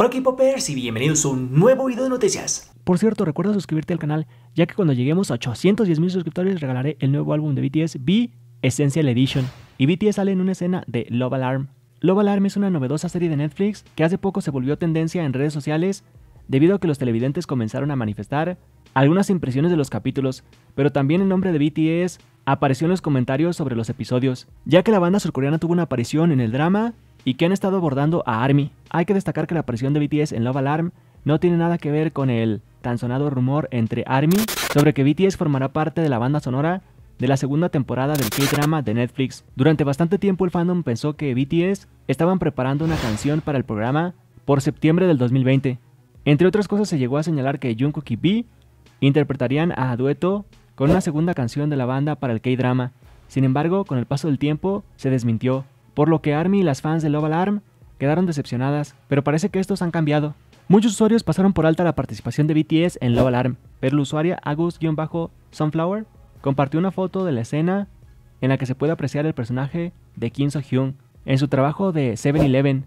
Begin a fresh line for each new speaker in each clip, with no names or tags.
Hola K-Popers y bienvenidos a un nuevo video de noticias. Por cierto, recuerda suscribirte al canal, ya que cuando lleguemos a 810 mil suscriptores regalaré el nuevo álbum de BTS, B Essential Edition. Y BTS sale en una escena de Love Alarm. Love Alarm es una novedosa serie de Netflix que hace poco se volvió tendencia en redes sociales debido a que los televidentes comenzaron a manifestar algunas impresiones de los capítulos, pero también el nombre de BTS apareció en los comentarios sobre los episodios, ya que la banda surcoreana tuvo una aparición en el drama y que han estado abordando a ARMY. Hay que destacar que la aparición de BTS en Love Alarm no tiene nada que ver con el tan sonado rumor entre ARMY sobre que BTS formará parte de la banda sonora de la segunda temporada del K-drama de Netflix. Durante bastante tiempo el fandom pensó que BTS estaban preparando una canción para el programa por septiembre del 2020. Entre otras cosas se llegó a señalar que Jungkook y B interpretarían a dueto con una segunda canción de la banda para el K-drama. Sin embargo, con el paso del tiempo se desmintió por lo que ARMY y las fans de Love Alarm quedaron decepcionadas, pero parece que estos han cambiado. Muchos usuarios pasaron por alta la participación de BTS en Love Alarm, pero la usuaria Agus-Sunflower compartió una foto de la escena en la que se puede apreciar el personaje de Kim So-hyun en su trabajo de 7-Eleven,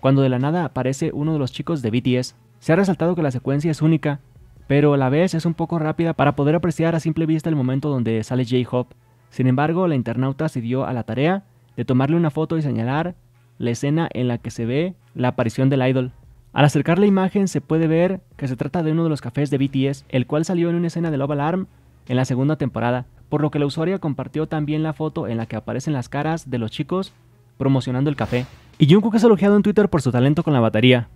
cuando de la nada aparece uno de los chicos de BTS. Se ha resaltado que la secuencia es única, pero a la vez es un poco rápida para poder apreciar a simple vista el momento donde sale j hope Sin embargo, la internauta se dio a la tarea de tomarle una foto y señalar la escena en la que se ve la aparición del idol. Al acercar la imagen se puede ver que se trata de uno de los cafés de BTS, el cual salió en una escena de Love Alarm en la segunda temporada, por lo que la usuaria compartió también la foto en la que aparecen las caras de los chicos promocionando el café. Y Jungkook es elogiado en Twitter por su talento con la batería.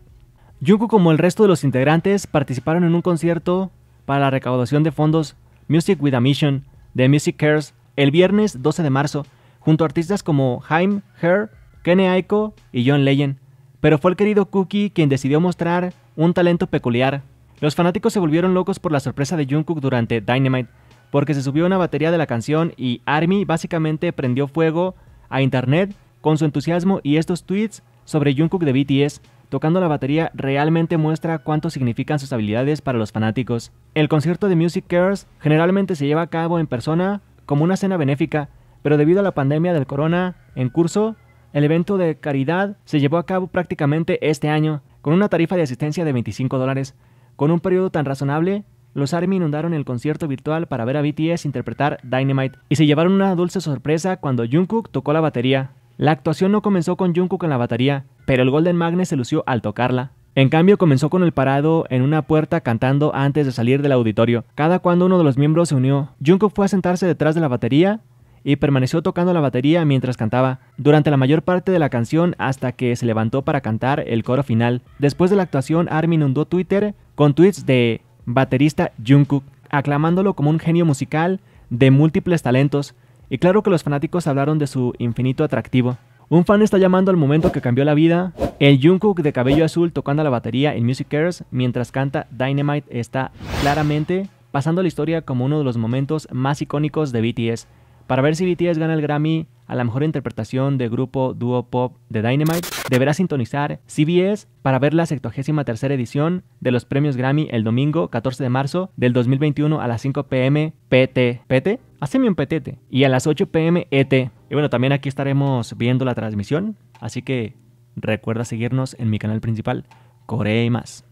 Jungkook, como el resto de los integrantes, participaron en un concierto para la recaudación de fondos Music with a Mission de Music Cares el viernes 12 de marzo, junto a artistas como Haim, Her, Kenny Aiko y John Legend. Pero fue el querido Cookie quien decidió mostrar un talento peculiar. Los fanáticos se volvieron locos por la sorpresa de Jungkook durante Dynamite, porque se subió una batería de la canción y ARMY básicamente prendió fuego a internet con su entusiasmo y estos tweets sobre Jungkook de BTS tocando la batería realmente muestra cuánto significan sus habilidades para los fanáticos. El concierto de Music Cares generalmente se lleva a cabo en persona como una cena benéfica pero debido a la pandemia del corona en curso, el evento de caridad se llevó a cabo prácticamente este año, con una tarifa de asistencia de 25 dólares. Con un periodo tan razonable, los ARMY inundaron el concierto virtual para ver a BTS interpretar Dynamite y se llevaron una dulce sorpresa cuando Jungkook tocó la batería. La actuación no comenzó con Jungkook en la batería, pero el Golden Magnet se lució al tocarla. En cambio, comenzó con el parado en una puerta cantando antes de salir del auditorio. Cada cuando uno de los miembros se unió, Jungkook fue a sentarse detrás de la batería y permaneció tocando la batería mientras cantaba durante la mayor parte de la canción hasta que se levantó para cantar el coro final. Después de la actuación, Armin inundó Twitter con tweets de baterista Jungkook, aclamándolo como un genio musical de múltiples talentos, y claro que los fanáticos hablaron de su infinito atractivo. Un fan está llamando al momento que cambió la vida. El Jungkook de cabello azul tocando la batería en Music Airs... mientras canta Dynamite está claramente pasando la historia como uno de los momentos más icónicos de BTS. Para ver si BTS gana el Grammy a la mejor interpretación de grupo dúo pop de Dynamite, deberá sintonizar CBS para ver la 73 edición de los premios Grammy el domingo 14 de marzo del 2021 a las 5 pm PT. ¿PT? Haceme un PTT. Y a las 8 pm ET. Y bueno, también aquí estaremos viendo la transmisión, así que recuerda seguirnos en mi canal principal, Corea y más.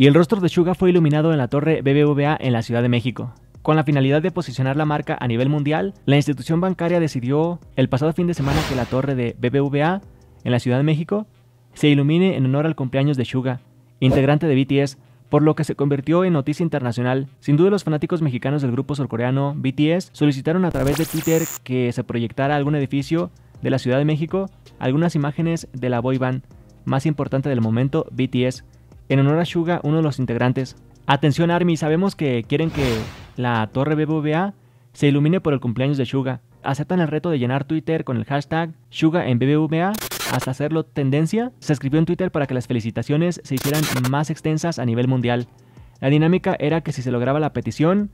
y el rostro de Suga fue iluminado en la torre BBVA en la Ciudad de México. Con la finalidad de posicionar la marca a nivel mundial, la institución bancaria decidió el pasado fin de semana que la torre de BBVA en la Ciudad de México se ilumine en honor al cumpleaños de Suga, integrante de BTS, por lo que se convirtió en noticia internacional. Sin duda los fanáticos mexicanos del grupo surcoreano BTS solicitaron a través de Twitter que se proyectara algún edificio de la Ciudad de México algunas imágenes de la boy band más importante del momento, BTS, en honor a Suga, uno de los integrantes. Atención Army, sabemos que quieren que la torre BBVA se ilumine por el cumpleaños de Suga. Aceptan el reto de llenar Twitter con el hashtag Suga en BBVA hasta hacerlo tendencia. Se escribió en Twitter para que las felicitaciones se hicieran más extensas a nivel mundial. La dinámica era que si se lograba la petición,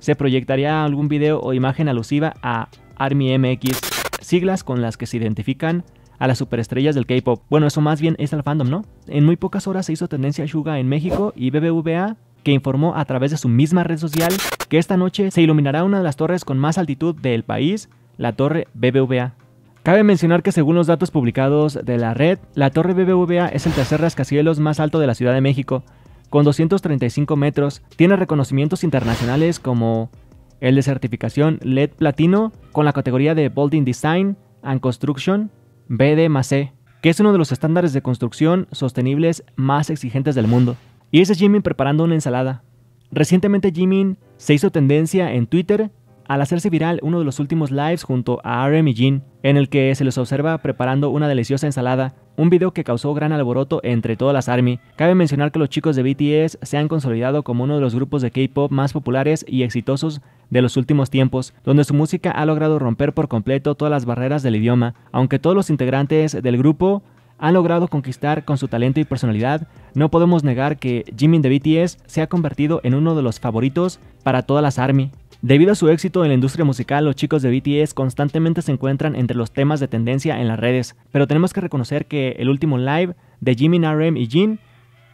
se proyectaría algún video o imagen alusiva a Army MX, siglas con las que se identifican a las superestrellas del K-pop. Bueno, eso más bien es el fandom, ¿no? En muy pocas horas se hizo tendencia a Suga en México y BBVA que informó a través de su misma red social que esta noche se iluminará una de las torres con más altitud del país, la torre BBVA. Cabe mencionar que según los datos publicados de la red, la torre BBVA es el tercer rascacielos más alto de la Ciudad de México, con 235 metros, tiene reconocimientos internacionales como el de certificación LED Platino con la categoría de Building Design and Construction C, e, que es uno de los estándares de construcción sostenibles más exigentes del mundo. Y ese es Jimin preparando una ensalada. Recientemente Jimin se hizo tendencia en Twitter al hacerse viral uno de los últimos lives junto a RM y Jin, en el que se les observa preparando una deliciosa ensalada un video que causó gran alboroto entre todas las ARMY. Cabe mencionar que los chicos de BTS se han consolidado como uno de los grupos de K-pop más populares y exitosos de los últimos tiempos, donde su música ha logrado romper por completo todas las barreras del idioma, aunque todos los integrantes del grupo han logrado conquistar con su talento y personalidad, no podemos negar que Jimin de BTS se ha convertido en uno de los favoritos para todas las ARMY. Debido a su éxito en la industria musical, los chicos de BTS constantemente se encuentran entre los temas de tendencia en las redes, pero tenemos que reconocer que el último live de Jimin, RM y Jin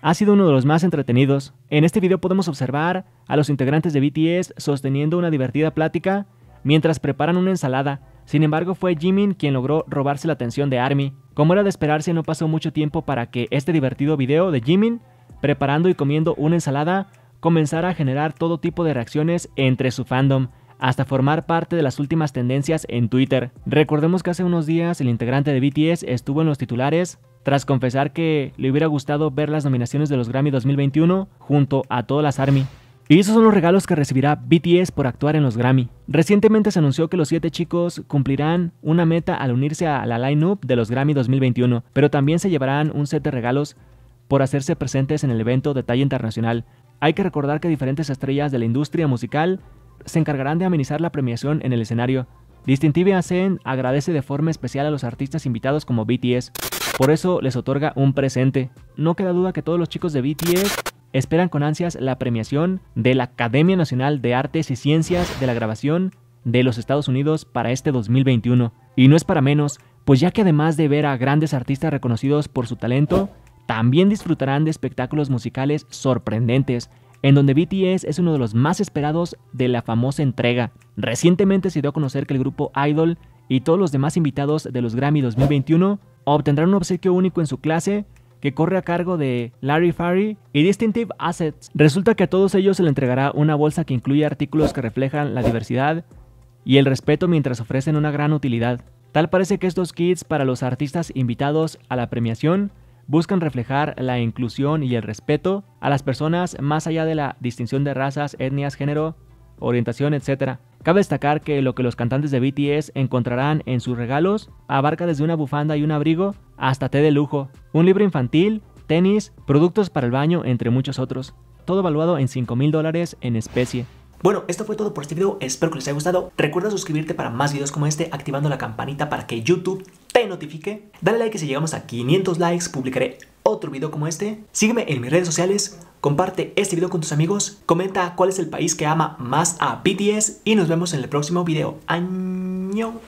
ha sido uno de los más entretenidos. En este video podemos observar a los integrantes de BTS sosteniendo una divertida plática mientras preparan una ensalada. Sin embargo, fue Jimin quien logró robarse la atención de Army. Como era de esperarse, no pasó mucho tiempo para que este divertido video de Jimin preparando y comiendo una ensalada comenzara a generar todo tipo de reacciones entre su fandom, hasta formar parte de las últimas tendencias en Twitter. Recordemos que hace unos días el integrante de BTS estuvo en los titulares tras confesar que le hubiera gustado ver las nominaciones de los Grammy 2021 junto a todas las ARMY. Y esos son los regalos que recibirá BTS por actuar en los Grammy. Recientemente se anunció que los siete chicos cumplirán una meta al unirse a la lineup de los Grammy 2021, pero también se llevarán un set de regalos por hacerse presentes en el evento de talla internacional, hay que recordar que diferentes estrellas de la industria musical se encargarán de amenizar la premiación en el escenario. Distintive Ascend agradece de forma especial a los artistas invitados como BTS, por eso les otorga un presente. No queda duda que todos los chicos de BTS esperan con ansias la premiación de la Academia Nacional de Artes y Ciencias de la Grabación de los Estados Unidos para este 2021. Y no es para menos, pues ya que además de ver a grandes artistas reconocidos por su talento, también disfrutarán de espectáculos musicales sorprendentes, en donde BTS es uno de los más esperados de la famosa entrega. Recientemente se dio a conocer que el grupo Idol y todos los demás invitados de los Grammy 2021 obtendrán un obsequio único en su clase que corre a cargo de Larry Farry y Distinctive Assets. Resulta que a todos ellos se le entregará una bolsa que incluye artículos que reflejan la diversidad y el respeto mientras ofrecen una gran utilidad. Tal parece que estos kits para los artistas invitados a la premiación buscan reflejar la inclusión y el respeto a las personas más allá de la distinción de razas, etnias, género, orientación, etc. Cabe destacar que lo que los cantantes de BTS encontrarán en sus regalos abarca desde una bufanda y un abrigo hasta té de lujo, un libro infantil, tenis, productos para el baño, entre muchos otros. Todo valuado en 5 mil dólares en especie. Bueno, esto fue todo por este video, espero que les haya gustado. Recuerda suscribirte para más videos como este activando la campanita para que YouTube te notifique. Dale like si llegamos a 500 likes, publicaré otro video como este. Sígueme en mis redes sociales, comparte este video con tus amigos, comenta cuál es el país que ama más a BTS y nos vemos en el próximo video. Año.